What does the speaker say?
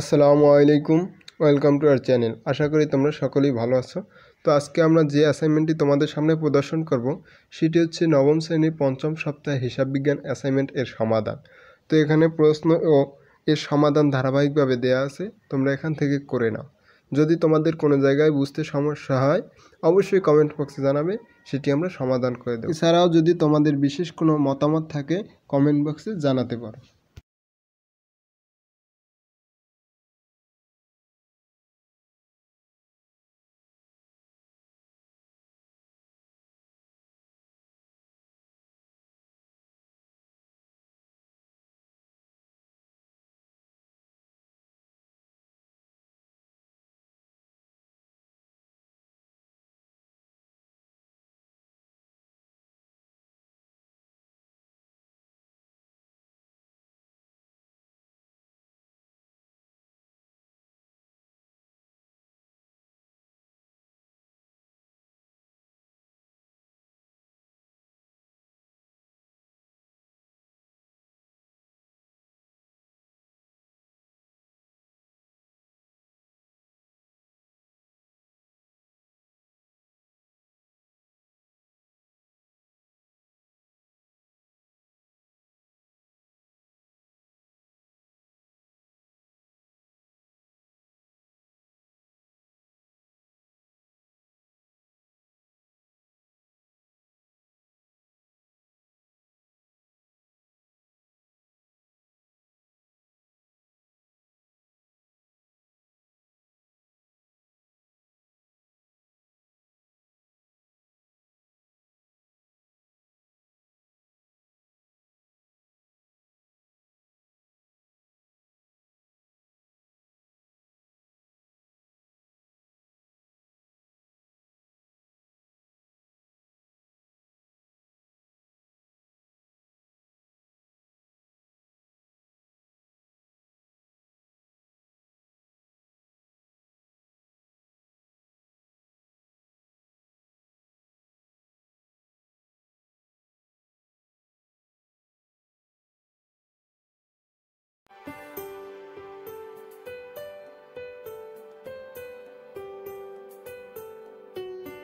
আসসালামু আলাইকুম welcome to our channel আশা করি তোমরা সকলেই ভালো আছো তো আজকে আমরা যে অ্যাসাইনমেন্টটি তোমাদের সামনে প্রদর্শন করব সেটি হচ্ছে নবম শ্রেণীর পঞ্চম সপ্তাহে হিসাব বিজ্ঞান অ্যাসাইনমেন্ট এর সমাধান তো এখানে প্রশ্ন ও এর সমাধান ধারাবাহিকভাবে দেয়া আছে তোমরা এখান থেকে করে নাও যদি তোমাদের কোনো জায়গায় বুঝতে সমস্যা হয় অবশ্যই কমেন্ট বক্সে জানাবে সেটি আমরা সমাধান করে দেবো এছাড়াও যদি তোমাদের বিশেষ কোনো মতামত থাকে কমেন্ট বক্সে জানাতে পারো